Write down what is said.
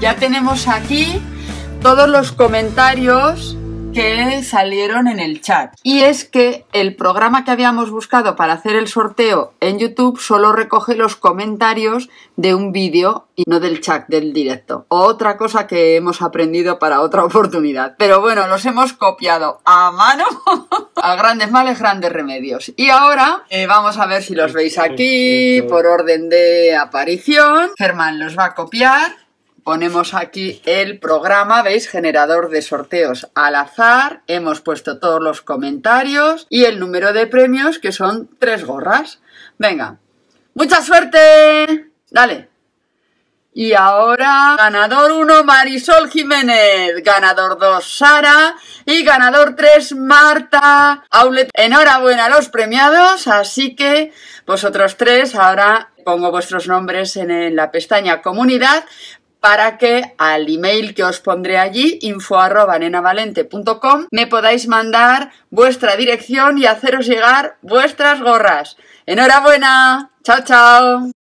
ya tenemos aquí todos los comentarios que salieron en el chat. Y es que el programa que habíamos buscado para hacer el sorteo en YouTube solo recoge los comentarios de un vídeo y no del chat del directo. Otra cosa que hemos aprendido para otra oportunidad. Pero bueno, los hemos copiado a mano. a grandes males, grandes remedios. Y ahora eh, vamos a ver si los veis aquí por orden de aparición. Germán los va a copiar ponemos aquí el programa, veis, generador de sorteos al azar, hemos puesto todos los comentarios y el número de premios que son tres gorras. Venga, mucha suerte, dale. Y ahora, ganador 1, Marisol Jiménez, ganador 2, Sara y ganador 3, Marta Enhorabuena a los premiados, así que vosotros tres ahora pongo vuestros nombres en la pestaña comunidad para que al email que os pondré allí, info.nenavalente.com, me podáis mandar vuestra dirección y haceros llegar vuestras gorras. Enhorabuena. Chao, chao.